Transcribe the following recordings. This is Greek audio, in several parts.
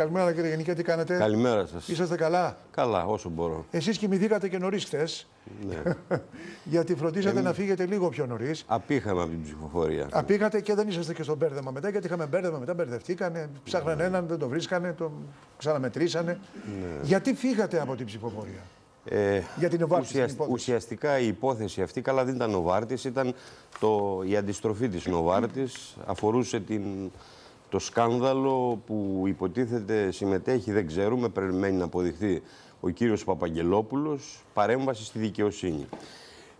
Καλημέρα κύριε Γενική, τι κάνετε. Καλημέρα σας. Είσαστε καλά. Καλά, όσο μπορώ. Εσείς κοιμηθήκατε και νωρίς χθες. Ναι. γιατί φροντίσατε να φύγετε λίγο πιο νωρίς. Απήχαμε από την ψηφοφορία. Απήχατε και δεν είσαστε και στον πέρδεμα μετά, γιατί είχαμε μπέρδεμα μετά, μπερδευτήκανε. Ψάχναν ναι. έναν, δεν το βρίσκανε, το ξαναμετρήσανε. Ναι. Γιατί φύγατε από την ψηφοφορία. Ε, για την Νοβάρτη. Ουσιασ... ουσιαστικά η υπόθεση αυτή, καλά δεν ήταν Νοβάρτη, ήταν το, η αντιστροφή της Νοβάρτη. Αφορούσε την το σκάνδαλο που υποτίθεται συμμετέχει δεν ξέρουμε, περιμένει να αποδειχθεί ο κύριος Παπαγγελόπουλος, παρέμβαση στη δικαιοσύνη.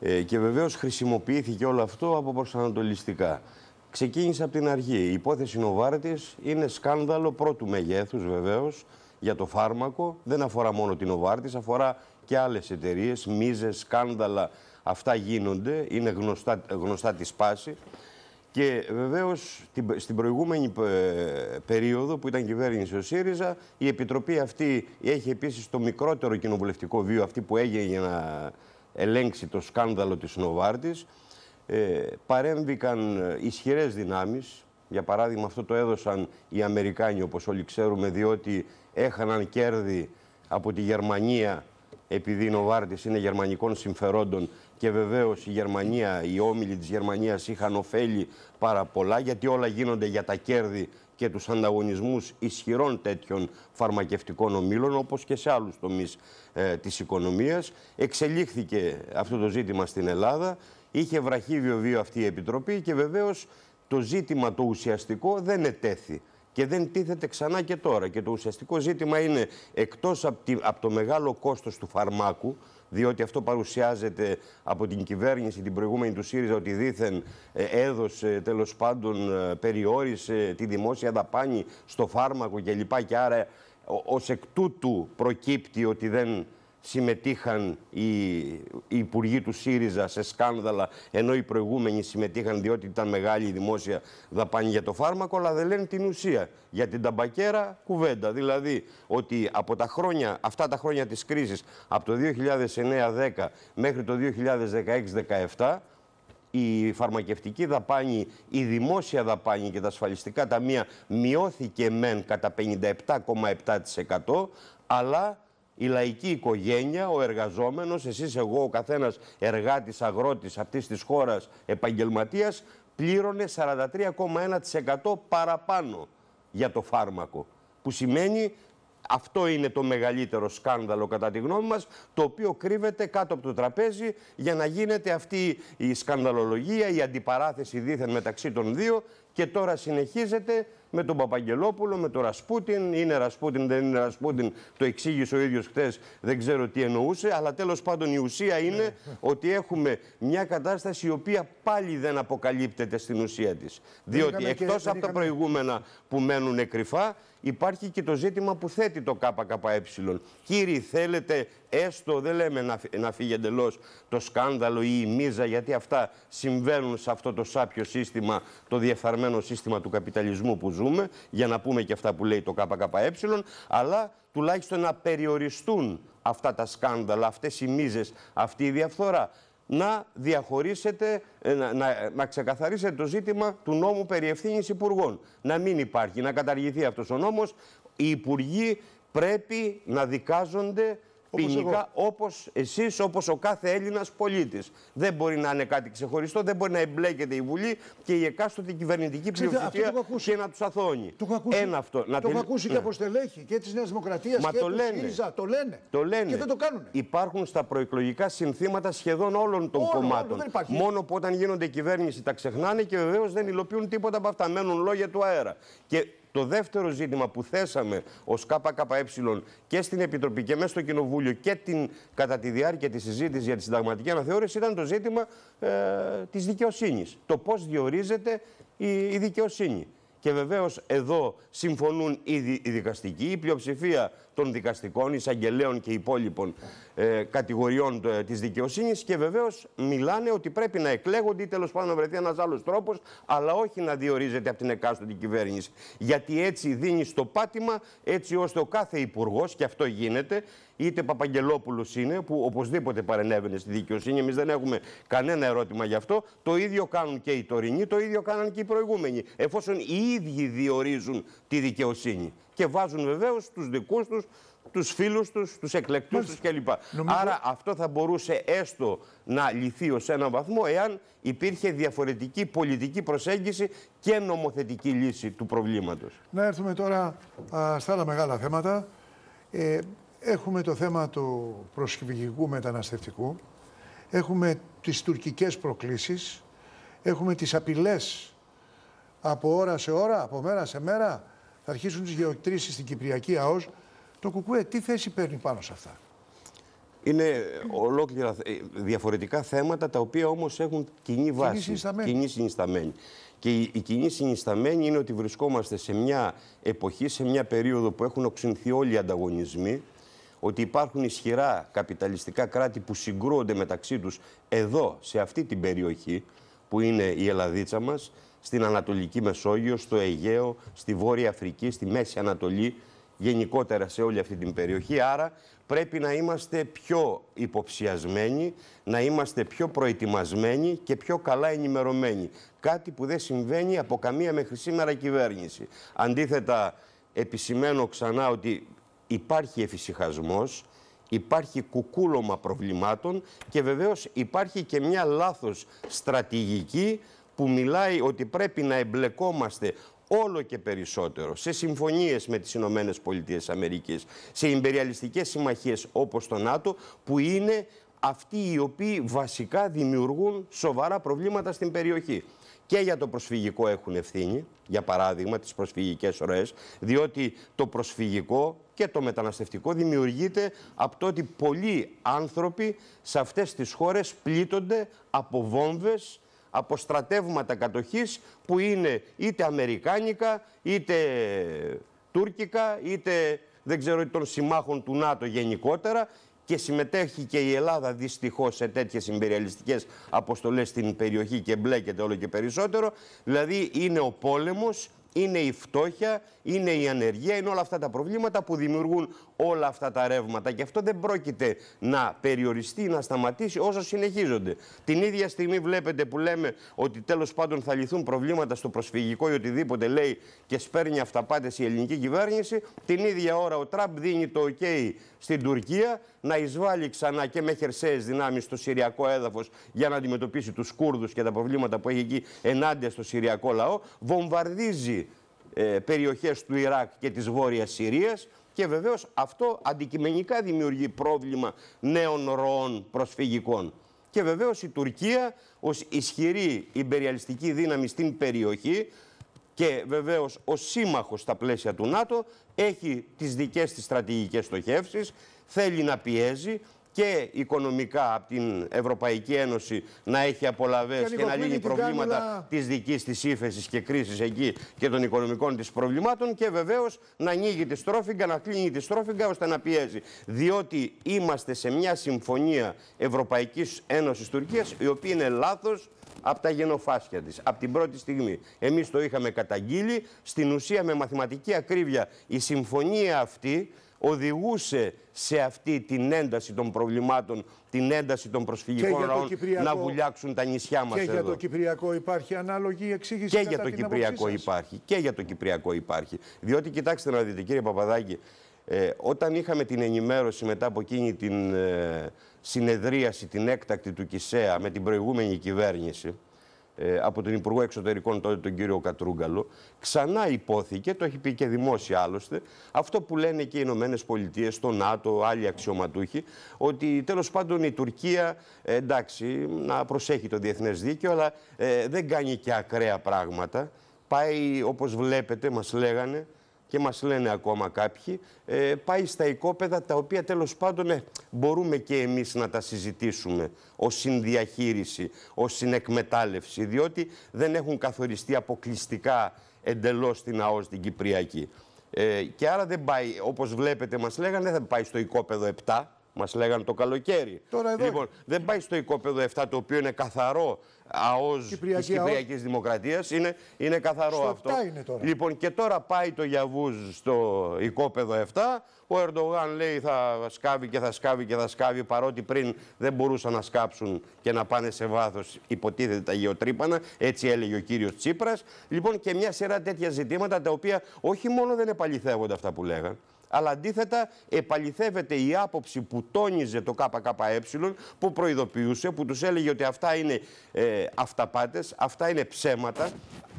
Ε, και βεβαίως χρησιμοποιήθηκε όλο αυτό από προσανατολιστικά. Ξεκίνησε από την αρχή. Η υπόθεση Νοβάρτης είναι σκάνδαλο πρώτου μεγέθους βεβαίως για το φάρμακο. Δεν αφορά μόνο την Νοβάρτης, αφορά και άλλες εταιρείες, μίζες, σκάνδαλα. Αυτά γίνονται, είναι γνωστά, γνωστά τη σπάση. Και βεβαίως στην προηγούμενη ε, περίοδο που ήταν κυβέρνηση ο ΣΥΡΙΖΑ, η επιτροπή αυτή έχει επίσης το μικρότερο κοινοβουλευτικό βίο, αυτή που έγινε για να ελέγξει το σκάνδαλο της Νοβάρτης. Ε, παρέμβηκαν ε, ισχυρές δυνάμεις. Για παράδειγμα, αυτό το έδωσαν οι Αμερικάνοι, όπως όλοι ξέρουμε, διότι έχαναν κέρδη από τη Γερμανία επειδή η Νοβάρτη είναι γερμανικών συμφερόντων και βεβαίως η Γερμανία, οι όμιλοι της Γερμανίας είχαν ωφέλη πάρα πολλά, γιατί όλα γίνονται για τα κέρδη και τους ανταγωνισμούς ισχυρών τέτοιων φαρμακευτικών ομίλων, όπως και σε άλλους τομείς ε, της οικονομίας. Εξελίχθηκε αυτό το ζήτημα στην Ελλάδα. Είχε βραχύβιο βίο αυτή η Επιτροπή και βεβαίως το ζήτημα το ουσιαστικό δεν ετέθη και δεν τίθεται ξανά και τώρα. Και το ουσιαστικό ζήτημα είναι εκτός από, το μεγάλο κόστος του φαρμάκου, διότι αυτό παρουσιάζεται από την κυβέρνηση την προηγούμενη του ΣΥΡΙΖΑ ότι δήθεν ε, έδωσε τέλος πάντων ε, περιόρισε τη δημόσια δαπάνη στο φάρμακο κλπ. Και, και άρα ως εκ τούτου προκύπτει ότι δεν συμμετείχαν οι, οι υπουργοί του ΣΥΡΙΖΑ σε σκάνδαλα, ενώ οι προηγούμενοι συμμετείχαν διότι ήταν μεγάλη η δημόσια δαπάνη για το φάρμακο, αλλά δεν λένε την ουσία. Για την ταμπακέρα κουβέντα. Δηλαδή ότι από τα χρόνια, αυτά τα χρόνια της κρίσης, από το 2009-10 μέχρι το 2016-17, η φαρμακευτική δαπάνη, η δημόσια δαπάνη και τα ασφαλιστικά ταμεία μειώθηκε μεν κατά 57,7% αλλά η λαϊκή οικογένεια, ο εργαζόμενος, εσείς εγώ, ο καθένας εργάτης, αγρότης αυτής της χώρας, επαγγελματίας, πλήρωνε 43,1% παραπάνω για το φάρμακο. Που σημαίνει αυτό είναι το μεγαλύτερο σκάνδαλο κατά τη γνώμη μας, το οποίο κρύβεται κάτω από το τραπέζι για να γίνεται αυτή η σκανδαλολογία, η αντιπαράθεση δίθεν μεταξύ των δύο και τώρα συνεχίζεται με τον Παπαγγελόπουλο, με τον Ρασπούτιν. Είναι Ρασπούτιν, δεν είναι Ρασπούτιν. Το εξήγησε ο ίδιος χθες, δεν ξέρω τι εννοούσε. Αλλά τέλος πάντων η ουσία είναι ναι. ότι έχουμε μια κατάσταση η οποία πάλι δεν αποκαλύπτεται στην ουσία της. Διότι εκτό από τα προηγούμενα που μένουν κρυφά, υπάρχει και το ζήτημα που θέτει το ΚΚΕ. Κύριοι, θέλετε έστω δεν λέμε να, να φύγει εντελώς το σκάνδαλο ή η μίζα, γιατί αυτά συμβαίνουν σε αυτό το σάπιο σύστημα, το διεφθαρμένο σύστημα του καπιταλισμού που ζούμε, για να πούμε και αυτά που λέει το ΚΚΕ, αλλά τουλάχιστον να περιοριστούν αυτά τα σκάνδαλα, αυτές οι μίζες, αυτή η διαφθορά να διαχωρίσετε, ε, να, να, ε, να, ξεκαθαρίσετε το ζήτημα του νόμου περί ευθύνης υπουργών. Να μην υπάρχει, να καταργηθεί αυτός ο νόμος. Οι υπουργοί πρέπει να δικάζονται ποινικά όπως εσείς, όπως ο κάθε Έλληνας πολίτης. Δεν μπορεί να είναι κάτι ξεχωριστό, δεν μπορεί να εμπλέκεται η Βουλή και η εκάστοτε κυβερνητική πλειοψηφία και να τους αθώνει. Το αυτό. το ακούσει και ναι. από στελέχη και της Νέας Δημοκρατίας και το Το λένε. Το λένε. Και δεν το κάνουν. Υπάρχουν στα προεκλογικά συνθήματα σχεδόν όλων των κομμάτων. Μόνο που όταν γίνονται κυβέρνηση τα ξεχνάνε και βεβαίως δεν υλοποιούν τίποτα από αυτά. Μένουν λόγια του αέρα. Και το δεύτερο ζήτημα που θέσαμε ως ΚΚΕ και στην Επιτροπή και μέσα στο Κοινοβούλιο και την, κατά τη διάρκεια της συζήτησης για τη συνταγματική αναθεώρηση ήταν το ζήτημα ε, της δικαιοσύνης. Το πώς διορίζεται η, δικαιοσύνη. Και βεβαίως εδώ συμφωνούν οι, οι δικαστικοί, η πλειοψηφία των δικαστικών, εισαγγελέων και υπόλοιπων ε, κατηγοριών ε, της δικαιοσύνης και βεβαίως μιλάνε ότι πρέπει να εκλέγονται ή τέλος πάντων να βρεθεί ένας άλλος τρόπος, αλλά όχι να διορίζεται από την εκάστοτε κυβέρνηση. Γιατί έτσι δίνει στο πάτημα, έτσι ώστε ο κάθε υπουργός, και αυτό γίνεται, είτε Παπαγγελόπουλος είναι, που οπωσδήποτε παρενέβαινε στη δικαιοσύνη, εμείς δεν έχουμε κανένα ερώτημα γι' αυτό. Το ίδιο κάνουν και οι τωρινοί, το ίδιο κάναν και οι προηγούμενοι, εφόσον οι ίδιοι διορίζουν τη δικαιοσύνη. Και βάζουν βεβαίως τους δικούς τους τους φίλους τους, τους εκλεκτούς τους κλπ. Άρα αυτό θα μπορούσε έστω να λυθεί ως έναν βαθμό εάν υπήρχε διαφορετική πολιτική προσέγγιση και νομοθετική λύση του προβλήματος. Να έρθουμε τώρα στα άλλα μεγάλα θέματα. Ε, έχουμε το θέμα του προσφυγικού μεταναστευτικού. Έχουμε τις τουρκικές προκλήσεις. Έχουμε τις απειλές από ώρα σε ώρα, από μέρα σε μέρα. Θα αρχίσουν τις γεωκτρήσει στην Κυπριακή ΑΟΣ. Το ΚΚΕ τι θέση παίρνει πάνω σε αυτά. Είναι ολόκληρα ε, διαφορετικά θέματα τα οποία όμως έχουν κοινή βάση, κοινή συνισταμένη. Κοινή συνισταμένη. Και η κοινή συνισταμένη είναι ότι βρισκόμαστε σε μια εποχή, σε μια περίοδο που έχουν οξυνθεί όλοι οι ανταγωνισμοί, ότι υπάρχουν ισχυρά καπιταλιστικά κράτη που συγκρούονται μεταξύ τους εδώ, σε αυτή την περιοχή που είναι η Ελλαδίτσα μας, στην Ανατολική Μεσόγειο, στο Αιγαίο, στη Βόρεια Αφρική, στη Μέση Ανατολή, γενικότερα σε όλη αυτή την περιοχή. Άρα πρέπει να είμαστε πιο υποψιασμένοι, να είμαστε πιο προετοιμασμένοι και πιο καλά ενημερωμένοι. Κάτι που δεν συμβαίνει από καμία μέχρι σήμερα κυβέρνηση. Αντίθετα, επισημαίνω ξανά ότι υπάρχει εφησυχασμός, υπάρχει κουκούλωμα προβλημάτων και βεβαίως υπάρχει και μια λάθος στρατηγική που μιλάει ότι πρέπει να εμπλεκόμαστε όλο και περισσότερο σε συμφωνίες με τις Ηνωμένες σε υπεριαλιστικές συμμαχίες όπως το ΝΑΤΟ που είναι αυτοί οι οποίοι βασικά δημιουργούν σοβαρά προβλήματα στην περιοχή. Και για το προσφυγικό έχουν ευθύνη, για παράδειγμα τις προσφυγικές ροές, διότι το προσφυγικό και το μεταναστευτικό δημιουργείται από το ότι πολλοί άνθρωποι σε αυτές τις χώρες πλήττονται από βόμβες, από στρατεύματα κατοχής που είναι είτε αμερικάνικα, είτε τουρκικά, είτε δεν ξέρω των συμμάχων του ΝΑΤΟ γενικότερα και συμμετέχει και η Ελλάδα δυστυχώς σε τέτοιες υπεριαλιστικές αποστολές στην περιοχή και μπλέκεται όλο και περισσότερο. Δηλαδή είναι ο πόλεμος είναι η φτώχεια, είναι η ανεργία, είναι όλα αυτά τα προβλήματα που δημιουργούν όλα αυτά τα ρεύματα. Και αυτό δεν πρόκειται να περιοριστεί, να σταματήσει όσο συνεχίζονται. Την ίδια στιγμή βλέπετε που λέμε ότι τέλος πάντων θα λυθούν προβλήματα στο προσφυγικό ή οτιδήποτε λέει και σπέρνει αυταπάτες η ελληνική κυβέρνηση. Την ίδια ώρα ο Τραμπ δίνει το OK στην Τουρκία να εισβάλλει ξανά και με χερσαίες δυνάμεις στο Συριακό έδαφος για να αντιμετωπίσει τους Κούρδους και τα προβλήματα που έχει εκεί ενάντια στο Συριακό λαό. Βομβαρδίζει ε, περιοχές του Ιράκ και της Βόρειας Συρίας. Και βεβαίως αυτό αντικειμενικά δημιουργεί πρόβλημα νέων ροών προσφυγικών. Και βεβαίως η Τουρκία ως ισχυρή υπεριαλιστική δύναμη στην περιοχή και βεβαίως ω σύμμαχος στα πλαίσια του ΝΑΤΟ έχει τις δικές της στρατηγικές στοχεύσεις θέλει να πιέζει και οικονομικά από την Ευρωπαϊκή Ένωση να έχει απολαβές και, να λύνει προβλήματα κάνουλα... της δικής της ύφεσης και κρίσης εκεί και των οικονομικών της προβλημάτων και βεβαίως να ανοίγει τη στρόφιγγα, να κλείνει τη στρόφιγγα ώστε να πιέζει. Διότι είμαστε σε μια συμφωνία Ευρωπαϊκής Ένωσης Τουρκίας η οποία είναι λάθος από τα γενοφάσια της. από την πρώτη στιγμή. εμείς το είχαμε καταγγείλει. Στην ουσία, με μαθηματική ακρίβεια, η συμφωνία αυτή οδηγούσε σε αυτή την ένταση των προβλημάτων, την ένταση των προσφυγικών ροών να βουλιάξουν τα νησιά μας Και για το Κυπριακό υπάρχει ανάλογη εξήγηση. Και για το Κυπριακό υπάρχει. Και για το Κυπριακό υπάρχει. Διότι κοιτάξτε να δείτε κύριε Παπαδάκη, ε, όταν είχαμε την ενημέρωση μετά από εκείνη την ε, συνεδρίαση, την έκτακτη του ΚΙΣΕΑ με την προηγούμενη κυβέρνηση, ε, από τον Υπουργό Εξωτερικών τότε τον κύριο Κατρούγκαλο, ξανά υπόθηκε, το έχει πει και δημόσια άλλωστε, αυτό που λένε και οι Ηνωμένες Πολιτείες, το ΝΑΤΟ, άλλοι αξιωματούχοι, ότι τέλος πάντων η Τουρκία, ε, εντάξει, να προσέχει το διεθνές δίκαιο, αλλά ε, δεν κάνει και ακραία πράγματα. Πάει, όπως βλέπετε, μας λέγανε, και μας λένε ακόμα κάποιοι, ε, πάει στα οικόπεδα τα οποία τέλος πάντων ε, μπορούμε και εμείς να τα συζητήσουμε ως συνδιαχείριση, ως συνεκμετάλλευση, διότι δεν έχουν καθοριστεί αποκλειστικά εντελώς την ΑΟΣ την Κυπριακή. Ε, και άρα δεν πάει, όπως βλέπετε μας λέγανε, δεν πάει στο οικόπεδο Μας λέγανε το καλοκαίρι. Τώρα εδώ... Λοιπόν, δεν πάει στο οικόπεδο 7 το οποίο είναι καθαρό ΑΟΣ τη Κυπριακής Δημοκρατίας. Είναι, είναι καθαρό στο αυτό. είναι τώρα. Λοιπόν, και τώρα πάει το Γιαβούζ στο οικόπεδο 7. Ο Ερντογάν λέει θα σκάβει και θα σκάβει και θα σκάβει παρότι πριν δεν μπορούσαν να σκάψουν και να πάνε σε βάθος, υποτίθεται τα γεωτρύπανα. Έτσι έλεγε ο κύριος Τσίπρας. Λοιπόν, και μια σειρά τέτοια ζητήματα τα οποία όχι μόνο δεν επαληθεύονται αυτά που λέγανε αλλά αντίθετα επαληθεύεται η άποψη που τόνιζε το ΚΚΕ, που προειδοποιούσε, που τους έλεγε ότι αυτά είναι ε, αυταπάτες, αυτά είναι ψέματα,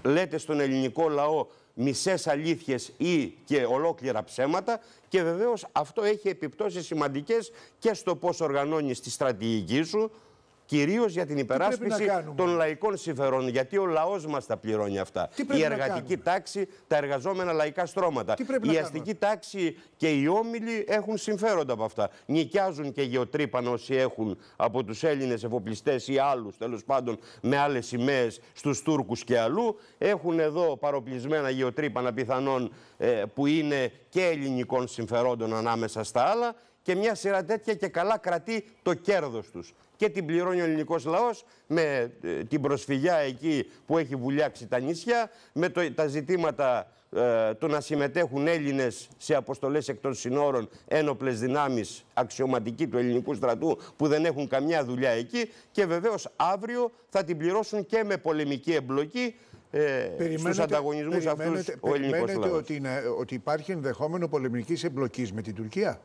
λέτε στον ελληνικό λαό μισές αλήθειες ή και ολόκληρα ψέματα και βεβαίως αυτό έχει επιπτώσεις σημαντικές και στο πώς οργανώνεις τη στρατηγική σου, Κυρίως για την υπεράσπιση των λαϊκών συμφερών. Γιατί ο λαός μας τα πληρώνει αυτά. Η εργατική τάξη, τα εργαζόμενα λαϊκά στρώματα. Η αστική τάξη και οι όμιλοι έχουν συμφέροντα από αυτά. Νοικιάζουν και γεωτρύπαν όσοι έχουν από τους Έλληνες εφοπλιστές ή άλλους τέλος πάντων με άλλες σημαίες στους Τούρκους και αλλού. Έχουν εδώ παροπλισμένα γεωτρύπανα πιθανόν ε, που είναι και ελληνικών συμφερόντων ανάμεσα στα άλλα και μια σειρά τέτοια και καλά κρατεί το κέρδος τους και την πληρώνει ο ελληνικός λαός με ε, την προσφυγιά εκεί που έχει βουλιάξει τα νησιά, με τα ζητήματα ε, να συμμετέχουν Έλληνες σε αποστολές εκτός συνόρων, ένοπλες δυνάμεις αξιωματικοί του ελληνικού στρατού που δεν έχουν καμιά δουλειά εκεί και βεβαίως αύριο θα την πληρώσουν και με πολεμική εμπλοκή ε, στους ανταγωνισμούς αυτούς ο ελληνικός λαός. Περιμένετε ότι, ότι υπάρχει ενδεχόμενο πολεμικής εμπλοκής με την Τουρκία.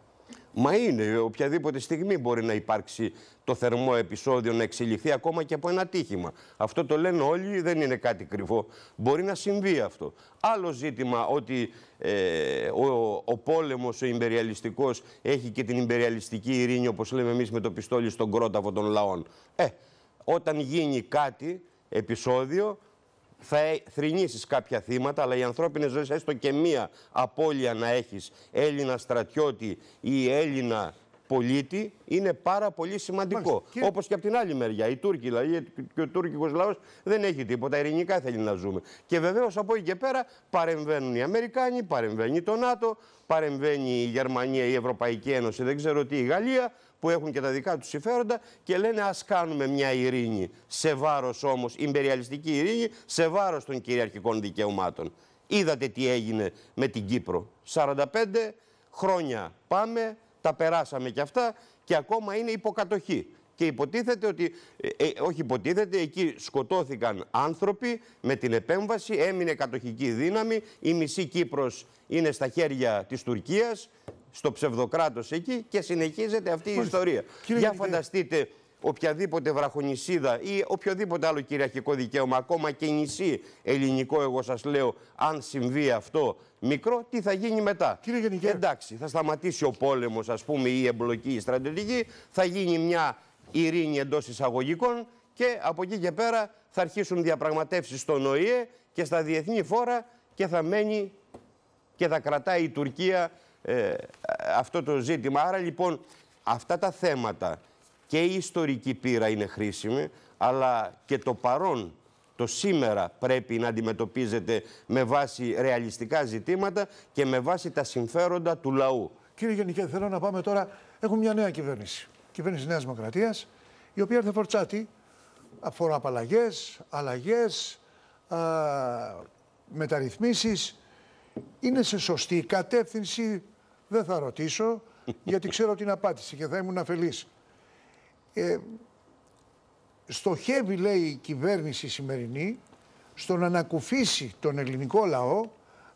Μα είναι, οποιαδήποτε στιγμή μπορεί να υπάρξει το θερμό επεισόδιο, να εξελιχθεί ακόμα και από ένα τύχημα. Αυτό το λένε όλοι, δεν είναι κάτι κρυφό. Μπορεί να συμβεί αυτό. Άλλο ζήτημα ότι ε, ο, ο πόλεμος, ο υπεριαλιστικός, έχει και την υπεριαλιστική ειρήνη, όπως λέμε εμείς με το πιστόλι στον κρόταφο των λαών. Ε, όταν γίνει κάτι, επεισόδιο, θα θρυνήσεις κάποια θύματα, αλλά οι ανθρώπινες ζωές, έστω και μία απώλεια να έχεις Έλληνα στρατιώτη ή Έλληνα πολίτη είναι πάρα πολύ σημαντικό. Όπως Όπως και από την άλλη μεριά. Οι Τούρκοι, δηλαδή, και ο Τούρκικος λαός δεν έχει τίποτα. Ειρηνικά θέλει να ζούμε. Και βεβαίως από εκεί και πέρα παρεμβαίνουν οι Αμερικάνοι, παρεμβαίνει το ΝΑΤΟ, παρεμβαίνει η Γερμανία, η Ευρωπαϊκή Ένωση, δεν ξέρω τι, η Γαλλία που έχουν και τα δικά τους συμφέροντα και λένε ας κάνουμε μια ειρήνη σε βάρος όμως, υπεριαλιστική ειρήνη, σε βάρος των κυριαρχικών δικαιωμάτων. Είδατε τι έγινε με την Κύπρο. 45 χρόνια πάμε, τα περάσαμε κι αυτά και ακόμα είναι υποκατοχή. Και υποτίθεται ότι, ε, ε, όχι υποτίθεται, εκεί σκοτώθηκαν άνθρωποι με την επέμβαση, έμεινε κατοχική δύναμη, η μισή Κύπρος είναι στα χέρια της Τουρκίας στο ψευδοκράτος εκεί και συνεχίζεται αυτή η ιστορία. Κύριε Για φανταστείτε οποιαδήποτε βραχονισίδα ή οποιοδήποτε άλλο κυριαρχικό δικαίωμα, ακόμα και νησί ελληνικό, εγώ σας λέω, αν συμβεί αυτό μικρό, τι θα γίνει μετά. Κύριε Γενικέ. Εντάξει, θα σταματήσει ο πόλεμος, ας πούμε, ή η εμπλοκή, η στρατιωτική, θα γίνει μια ειρήνη εντός εισαγωγικών και από εκεί και πέρα θα αρχίσουν διαπραγματεύσεις στον ΟΗΕ και στα διεθνή φόρα και θα μένει και θα κρατάει η Τουρκία ε, αυτό το ζήτημα. Άρα λοιπόν αυτά τα θέματα και η ιστορική πείρα είναι χρήσιμη, αλλά και το παρόν, το σήμερα πρέπει να αντιμετωπίζεται με βάση ρεαλιστικά ζητήματα και με βάση τα συμφέροντα του λαού. Κύριε Γενικέ, θέλω να πάμε τώρα. Έχουμε μια νέα κυβέρνηση. Κυβέρνηση Νέας Δημοκρατίας, η οποία έρθε φορτσάτη. Αφορά απαλλαγές, αλλαγές, μεταρρυθμίσεις. Είναι σε σωστή κατεύθυνση δεν θα ρωτήσω, γιατί ξέρω την απάντηση και θα ήμουν αφελής. Ε, στοχεύει, λέει, η κυβέρνηση σημερινή στο να ανακουφίσει τον ελληνικό λαό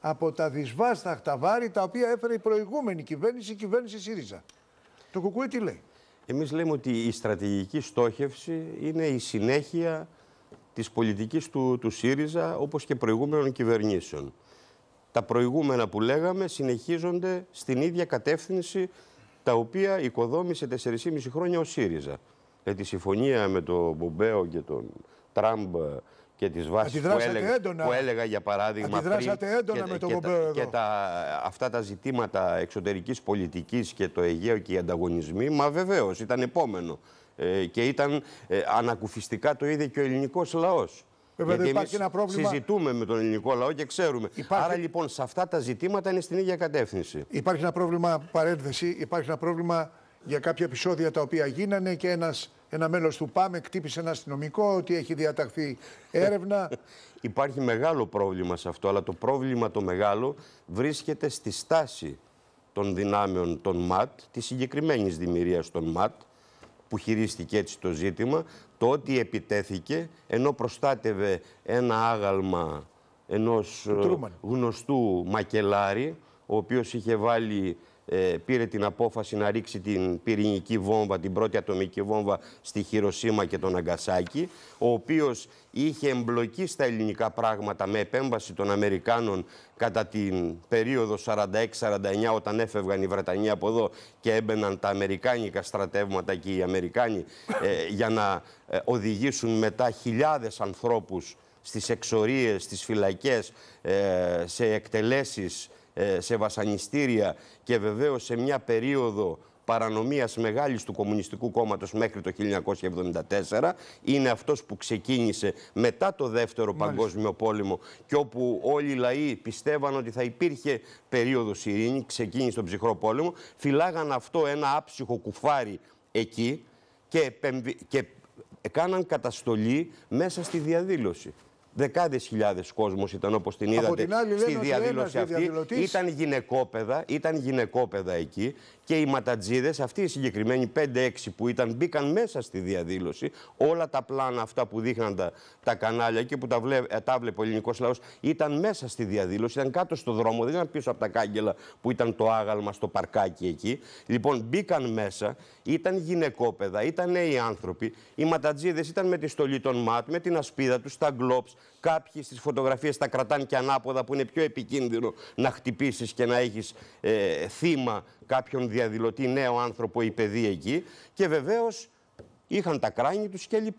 από τα δυσβάσταχτα βάρη τα οποία έφερε η προηγούμενη κυβέρνηση, η κυβέρνηση ΣΥΡΙΖΑ. Το Κουκούι τι λέει. Εμείς λέμε ότι η στρατηγική στόχευση είναι η συνέχεια της πολιτικής του, του ΣΥΡΙΖΑ όπως και προηγούμενων κυβερνήσεων τα προηγούμενα που λέγαμε συνεχίζονται στην ίδια κατεύθυνση τα οποία οικοδόμησε 4,5 χρόνια ο ΣΥΡΙΖΑ. Με τη συμφωνία με τον Μπομπέο και τον Τραμπ και τις βάσεις που έλεγα, που έλεγα για παράδειγμα πριν και, με τον Μπομπέο και τα, αυτά τα ζητήματα εξωτερικής πολιτικής και το Αιγαίο και οι ανταγωνισμοί, μα βεβαίως ήταν επόμενο. Ε, και ήταν ε, ανακουφιστικά το ίδιο και ο ελληνικός λαός. Βέβαια, Γιατί εμείς πρόβλημα. Συζητούμε με τον ελληνικό λαό και ξέρουμε. Υπάρχει... Άρα λοιπόν σε αυτά τα ζητήματα είναι στην ίδια κατεύθυνση. Υπάρχει ένα πρόβλημα, παρένθεση, υπάρχει ένα πρόβλημα για κάποια επεισόδια τα οποία γίνανε και ένας, ένα μέλος του ΠΑΜΕ κτύπησε ένα αστυνομικό ότι έχει διαταχθεί έρευνα. Υπάρχει μεγάλο πρόβλημα σε αυτό, αλλά το πρόβλημα το μεγάλο βρίσκεται στη στάση των δυνάμεων των ΜΑΤ, της συγκεκριμένης δημιουργίας των ΜΑΤ, που χειρίστηκε έτσι το ζήτημα, το ότι επιτέθηκε ενώ προστάτευε ένα άγαλμα ενός ε, γνωστού μακελάρη, ο οποίος είχε βάλει ε, πήρε την απόφαση να ρίξει την πυρηνική βόμβα, την πρώτη ατομική βόμβα στη Χειροσύμα και τον Αγκασάκη, ο οποίος είχε εμπλοκή στα ελληνικά πράγματα με επέμβαση των Αμερικάνων κατά την περίοδο 46-49 όταν έφευγαν οι Βρετανοί από εδώ και έμπαιναν τα αμερικάνικα στρατεύματα και οι Αμερικάνοι ε, για να ε, οδηγήσουν μετά χιλιάδες ανθρώπους στις εξορίες, στις φυλακές, σε εκτελέσεις ε, σε βασανιστήρια και βεβαίως σε μια περίοδο παρανομίας μεγάλης του Κομμουνιστικού Κόμματος μέχρι το 1974. Είναι αυτός που ξεκίνησε μετά το Δεύτερο Παγκόσμιο Πόλεμο και όπου όλοι οι λαοί πιστεύαν ότι θα υπήρχε περίοδος ειρήνη, ξεκίνησε τον ψυχρό πόλεμο. Φυλάγαν αυτό ένα άψυχο κουφάρι εκεί και, και κάναν καταστολή μέσα στη διαδήλωση. Δεκάδες χιλιάδες κόσμος ήταν όπως την είδατε στη διαδήλωση αυτή. Ήταν γυναικόπαιδα, ήταν γυναικόπαιδα εκεί και οι ματατζίδες, αυτοί οι συγκεκριμένοι 5-6 που ήταν, μπήκαν μέσα στη διαδήλωση. Όλα τα πλάνα αυτά που δείχναν τα, τα κανάλια και που τα, βλέ, ε, ο ελληνικός λαός ήταν μέσα στη διαδήλωση, ήταν κάτω στο δρόμο, δεν ήταν πίσω από τα κάγκελα που ήταν το άγαλμα στο παρκάκι εκεί. Λοιπόν, μπήκαν μέσα, ήταν γυναικόπαιδα, ήταν νέοι άνθρωποι. Οι ματατζίδες ήταν με τη στολή των ΜΑΤ, με την ασπίδα τους, τα γκλόπ. Κάποιοι στις φωτογραφίες τα κρατάνε και ανάποδα που είναι πιο επικίνδυνο να χτυπήσεις και να έχεις ε, θύμα κάποιον διαδηλωτή νέο άνθρωπο ή παιδί εκεί και βεβαίως είχαν τα κράνη τους κλπ.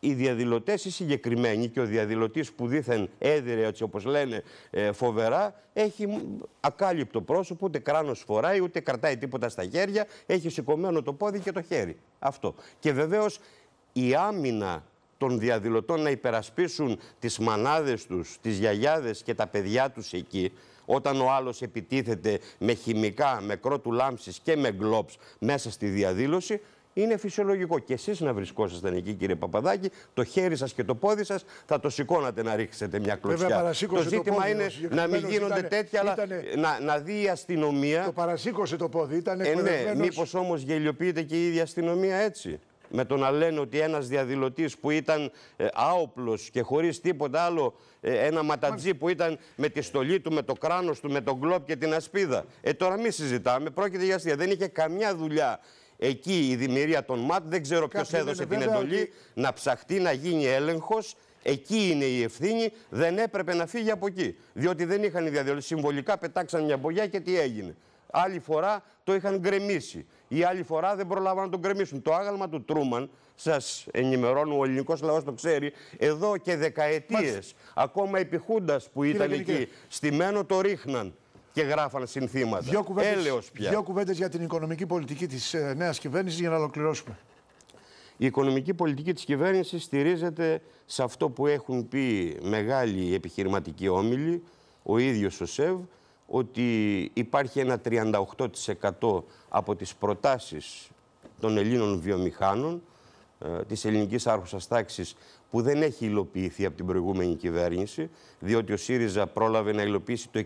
Οι διαδηλωτές οι συγκεκριμένοι και ο διαδηλωτής που δήθεν έδιρε, έτσι όπως λένε, ε, φοβερά, έχει ακάλυπτο πρόσωπο, ούτε κράνος φοράει, ούτε κρατάει τίποτα στα χέρια, έχει σηκωμένο το πόδι και το χέρι. Αυτό. Και βεβαίως η άμυνα των διαδηλωτών να υπερασπίσουν τις μανάδες τους, τις γιαγιάδες και τα παιδιά τους εκεί, όταν ο άλλος επιτίθεται με χημικά, με κρότου λάμψης και με γκλόπς μέσα στη διαδήλωση, είναι φυσιολογικό. Και εσείς να βρισκόσασταν εκεί κύριε Παπαδάκη, το χέρι σας και το πόδι σας θα το σηκώνατε να ρίξετε μια κλωτσιά. Το ζήτημα είναι να μην γίνονται τέτοια, αλλά να, να δει η αστυνομία... Το παρασήκωσε το πόδι, ήταν ε, ναι, μήπως όμως γελιοποιείται και η ίδια αστυνομία έτσι με το να λένε ότι ένας διαδηλωτής που ήταν ε, άοπλος και χωρίς τίποτα άλλο ε, ένα ματατζή που ήταν με τη στολή του, με το κράνος του, με τον κλόπ και την ασπίδα. Ε, τώρα μη συζητάμε, πρόκειται για αστεία. Δεν είχε καμιά δουλειά εκεί η δημιουργία των ΜΑΤ. Δεν ξέρω ποιος έδωσε την εντολή να ψαχτεί, να γίνει έλεγχος. Εκεί είναι η ευθύνη. Δεν έπρεπε να φύγει από εκεί. Διότι δεν είχαν οι Συμβολικά πετάξαν μια μπογιά και τι έγινε. Άλλη φορά το είχαν γκρεμίσει. Η άλλη φορά δεν προλάβαν να τον γκρεμίσουν. Το άγαλμα του Τρούμαν, σας ενημερώνω, ο ελληνικός λαός το ξέρει, εδώ και δεκαετίες. Ακόμα επί Χούντας που ήταν κύριε, εκεί, στημένο το ρίχναν και γράφαν συνθήματα. Δύο κουβέντες, πια. Δύο για την οικονομική πολιτική της ε, νέας κυβέρνησης για να ολοκληρώσουμε. Η οικονομική πολιτική της κυβέρνησης στηρίζεται σε αυτό που έχουν πει μεγάλοι επιχειρηματικοί όμιλοι, ο ίδιος ο ΣΕΒ, ότι υπάρχει ένα 38% από τις προτάσεις των Ελλήνων βιομηχάνων ε, της ελληνικής άρχουσας τάξης που δεν έχει υλοποιηθεί από την προηγούμενη κυβέρνηση, διότι ο ΣΥΡΙΖΑ πρόλαβε να υλοποιήσει το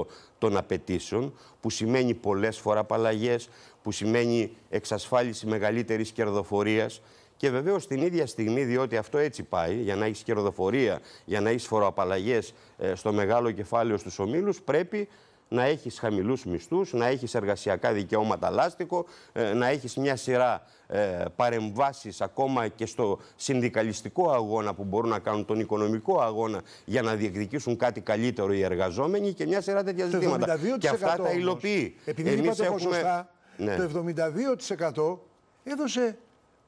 62% των απαιτήσεων, που σημαίνει πολλές φοραπαλλαγές, που σημαίνει εξασφάλιση μεγαλύτερης κερδοφορίας και βεβαίως την ίδια στιγμή, διότι αυτό έτσι πάει, για να έχεις κερδοφορία, για να έχεις φοροαπαλλαγές ε, στο μεγάλο κεφάλαιο στους ομίλους, πρέπει να έχεις χαμηλούς μισθούς, να έχεις εργασιακά δικαιώματα λάστικο, ε, να έχεις μια σειρά ε, παρεμβάσεις ακόμα και στο συνδικαλιστικό αγώνα που μπορούν να κάνουν τον οικονομικό αγώνα για να διεκδικήσουν κάτι καλύτερο οι εργαζόμενοι και μια σειρά τέτοια ζητήματα. Και αυτά τα υλοποιεί. Επειδή ναι. το 72% έδωσε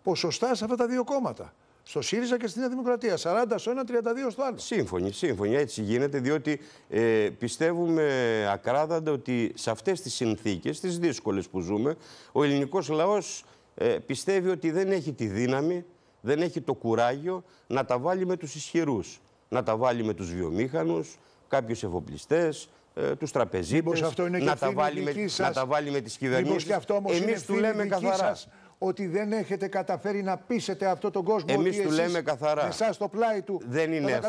ποσοστά σε αυτά τα δύο κόμματα. Στο ΣΥΡΙΖΑ και στη Νέα Δημοκρατία. 40 στο ένα, 32 στο άλλο. Σύμφωνοι, σύμφωνοι. Έτσι γίνεται, διότι ε, πιστεύουμε ακράδαντα ότι σε αυτές τις συνθήκες, τις δύσκολες που ζούμε, ο ελληνικός λαός ε, πιστεύει ότι δεν έχει τη δύναμη, δεν έχει το κουράγιο να τα βάλει με τους ισχυρούς. Να τα βάλει με τους βιομήχανους, κάποιους εφοπλιστές, ε, τους τραπεζίτες. Να, να τα βάλει με τις κυβερνήσει. Εμεί του λέμε καθαρά ότι δεν έχετε καταφέρει να πείσετε αυτό τον κόσμο Εμείς ότι του λέμε καθαρά. Εσάς στο πλάι του δεν είναι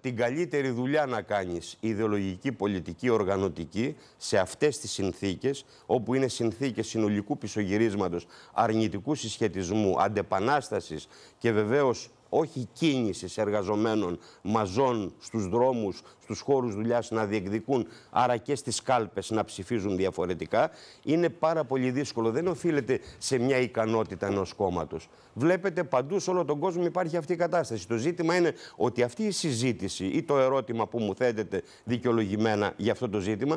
Την καλύτερη δουλειά να κάνεις ιδεολογική, πολιτική, οργανωτική σε αυτές τις συνθήκες, όπου είναι συνθήκες συνολικού πισωγυρίσματος, αρνητικού συσχετισμού, αντεπανάστασης και βεβαίως όχι κίνησης εργαζομένων μαζών στους δρόμους, στους χώρους δουλειάς να διεκδικούν, άρα και στις κάλπες να ψηφίζουν διαφορετικά, είναι πάρα πολύ δύσκολο. Δεν οφείλεται σε μια ικανότητα ενός κόμματος. Βλέπετε παντού σε όλο τον κόσμο υπάρχει αυτή η κατάσταση. Το ζήτημα είναι ότι αυτή η συζήτηση ή το ερώτημα που μου θέτετε δικαιολογημένα για αυτό το ζήτημα,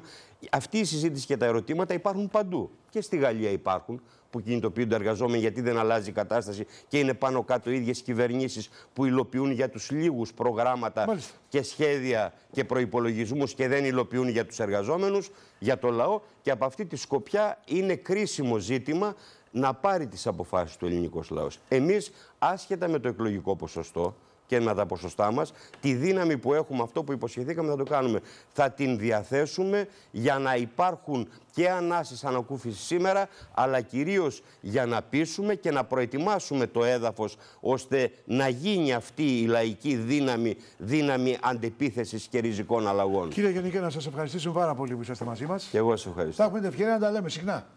αυτή η συζήτηση και τα ερωτήματα υπάρχουν παντού. Και στη Γαλλία υπάρχουν που κινητοποιούνται εργαζόμενοι, γιατί δεν αλλάζει η κατάσταση και είναι πάνω κάτω οι ίδιες κυβερνήσεις που υλοποιούν για τους λίγους προγράμματα και σχέδια και προπολογισμού και δεν υλοποιούν για τους εργαζόμενους, για το λαό. Και από αυτή τη σκοπιά είναι κρίσιμο ζήτημα να πάρει τις αποφάσεις του ελληνικός λαός. Εμείς, άσχετα με το εκλογικό ποσοστό, και με τα ποσοστά μας, τη δύναμη που έχουμε, αυτό που υποσχεθήκαμε θα το κάνουμε, θα την διαθέσουμε για να υπάρχουν και ανάσεις ανακούφισης σήμερα, αλλά κυρίως για να πείσουμε και να προετοιμάσουμε το έδαφος, ώστε να γίνει αυτή η λαϊκή δύναμη, δύναμη αντεπίθεσης και ριζικών αλλαγών. Κύριε Γενικέ, να σας ευχαριστήσουμε πάρα πολύ που είσαστε μαζί μας. Και εγώ σας ευχαριστώ. Θα έχουμε την ευκαιρία να τα λέμε συχνά.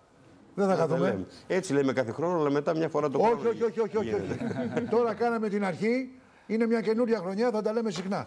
Δεν θα λέμε. Έτσι λέμε κάθε χρόνο, αλλά μετά μια φορά το όχι, Όχι, όχι, όχι. όχι, όχι. Τώρα κάναμε την αρχή. Είναι μια καινούρια χρονιά, θα τα λέμε συχνά.